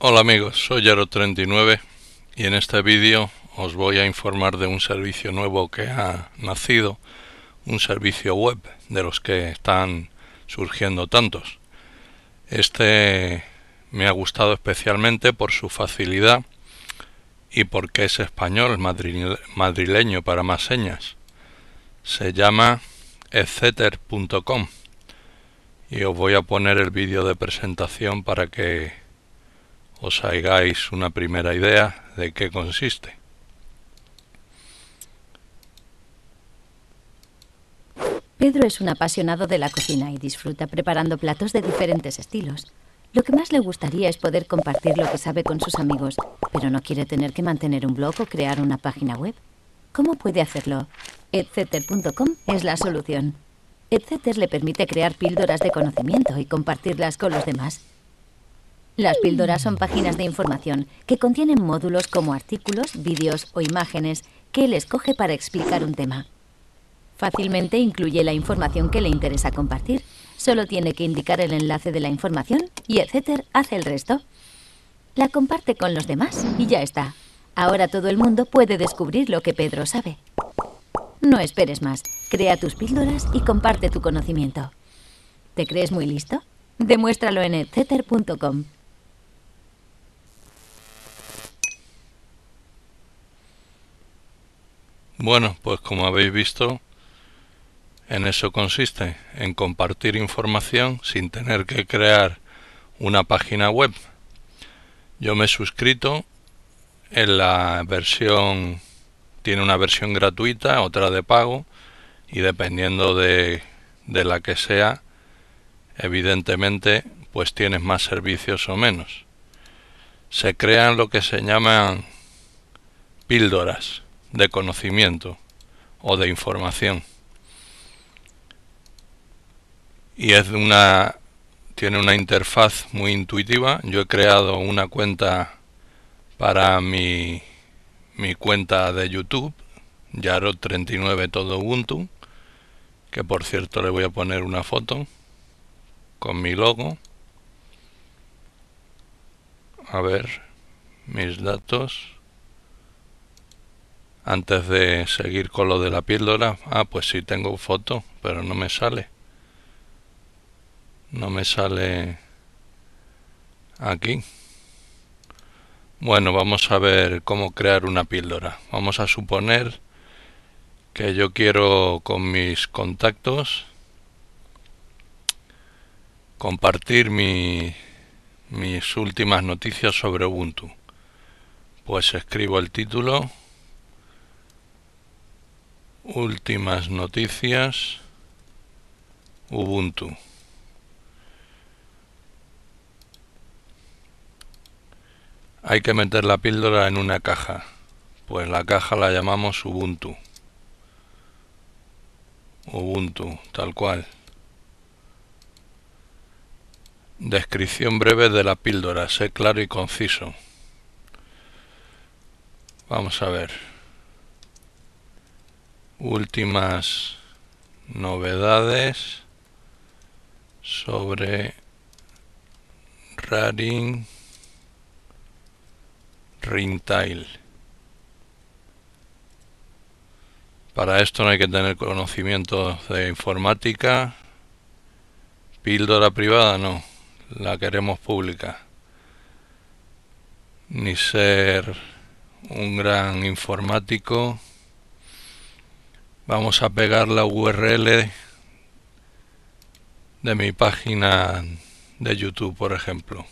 Hola amigos, soy Yaro39 y en este vídeo os voy a informar de un servicio nuevo que ha nacido, un servicio web de los que están surgiendo tantos. Este me ha gustado especialmente por su facilidad y porque es español, madrileño para más señas. Se llama etceter.com y os voy a poner el vídeo de presentación para que os hagáis una primera idea de qué consiste. Pedro es un apasionado de la cocina y disfruta preparando platos de diferentes estilos. Lo que más le gustaría es poder compartir lo que sabe con sus amigos, pero no quiere tener que mantener un blog o crear una página web. ¿Cómo puede hacerlo? etc.com es la solución. Etceter le permite crear píldoras de conocimiento y compartirlas con los demás. Las píldoras son páginas de información que contienen módulos como artículos, vídeos o imágenes que él escoge para explicar un tema. Fácilmente incluye la información que le interesa compartir. Solo tiene que indicar el enlace de la información y etcétera hace el resto. La comparte con los demás y ya está. Ahora todo el mundo puede descubrir lo que Pedro sabe. No esperes más. Crea tus píldoras y comparte tu conocimiento. ¿Te crees muy listo? Demuéstralo en etcétera.com. Bueno, pues como habéis visto, en eso consiste, en compartir información sin tener que crear una página web. Yo me he suscrito en la versión, tiene una versión gratuita, otra de pago, y dependiendo de, de la que sea, evidentemente, pues tienes más servicios o menos. Se crean lo que se llaman píldoras de conocimiento o de información. Y es una tiene una interfaz muy intuitiva. Yo he creado una cuenta para mi, mi cuenta de YouTube, yaro 39 todo Ubuntu, que por cierto le voy a poner una foto con mi logo. A ver, mis datos antes de seguir con lo de la píldora. Ah, pues sí tengo foto, pero no me sale. No me sale aquí. Bueno, vamos a ver cómo crear una píldora. Vamos a suponer que yo quiero con mis contactos compartir mis últimas noticias sobre Ubuntu. Pues escribo el título Últimas noticias. Ubuntu. Hay que meter la píldora en una caja. Pues la caja la llamamos Ubuntu. Ubuntu, tal cual. Descripción breve de la píldora. Sé claro y conciso. Vamos a ver últimas novedades sobre Raring Rintail. Para esto no hay que tener conocimientos de informática. Píldora privada no, la queremos pública. Ni ser un gran informático Vamos a pegar la URL de mi página de YouTube, por ejemplo.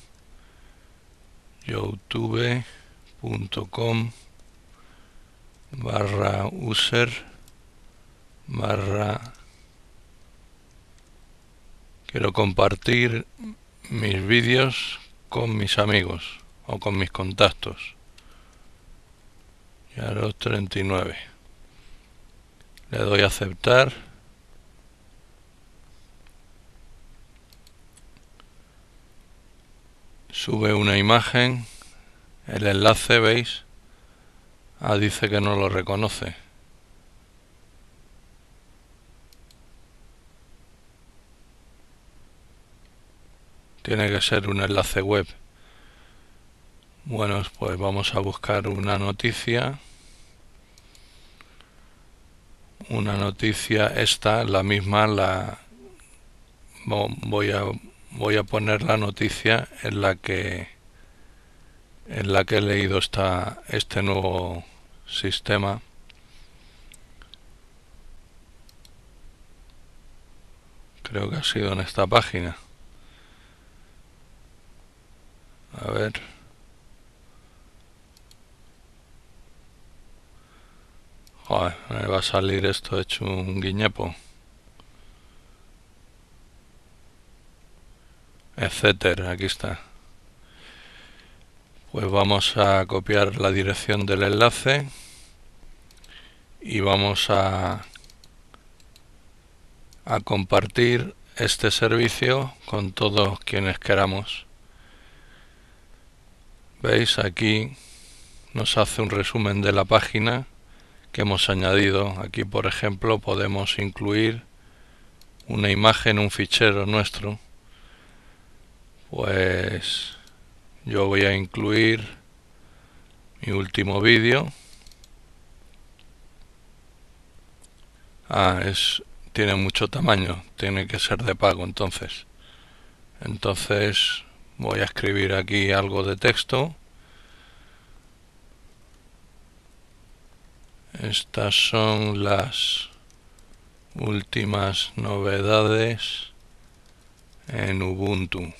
youtube.com barra user barra quiero compartir mis vídeos con mis amigos o con mis contactos. ya a los 39. Le doy a aceptar. Sube una imagen. El enlace, ¿veis? Ah, dice que no lo reconoce. Tiene que ser un enlace web. Bueno, pues vamos a buscar una noticia una noticia esta, la misma la voy a voy a poner la noticia en la que en la que he leído está este nuevo sistema creo que ha sido en esta página Me va a salir esto hecho un guiñapo. Etcétera, aquí está. Pues vamos a copiar la dirección del enlace y vamos a, a compartir este servicio con todos quienes queramos. Veis aquí nos hace un resumen de la página que hemos añadido. Aquí, por ejemplo, podemos incluir una imagen, un fichero nuestro. Pues yo voy a incluir mi último vídeo. Ah, es, tiene mucho tamaño, tiene que ser de pago entonces. Entonces voy a escribir aquí algo de texto Estas son las últimas novedades en Ubuntu.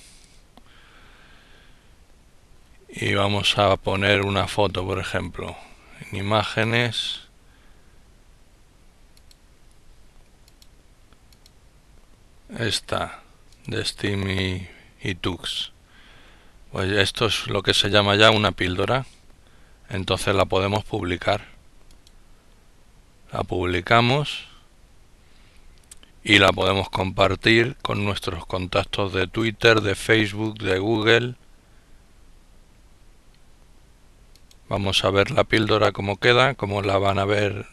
Y vamos a poner una foto, por ejemplo. En imágenes. Esta, de Steam y, Tux. Pues esto es lo que se llama ya una píldora. Entonces la podemos publicar la publicamos y la podemos compartir con nuestros contactos de Twitter, de Facebook, de Google. Vamos a ver la píldora como queda, cómo la van a ver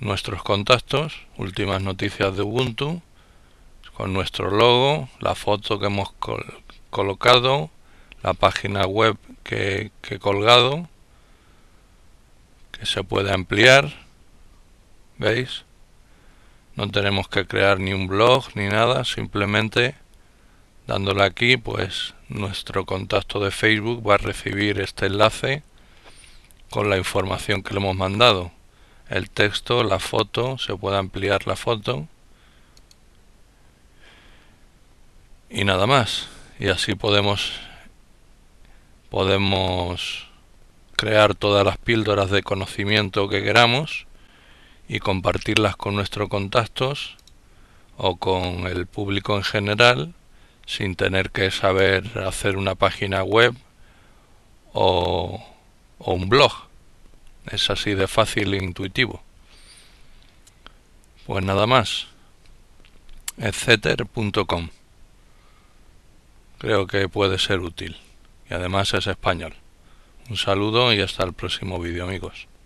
nuestros contactos, últimas noticias de Ubuntu, con nuestro logo, la foto que hemos colocado, la página web que, que he colgado, que se puede ampliar. ¿Veis? No tenemos que crear ni un blog ni nada, simplemente dándole aquí, pues nuestro contacto de Facebook va a recibir este enlace con la información que le hemos mandado. El texto, la foto, se puede ampliar la foto. Y nada más. Y así podemos podemos crear todas las píldoras de conocimiento que queramos y compartirlas con nuestros contactos o con el público en general sin tener que saber hacer una página web o, un blog. Es así de fácil e intuitivo. Pues nada más. etc.com. Creo que puede ser útil. Y además es español. Un saludo y hasta el próximo vídeo amigos.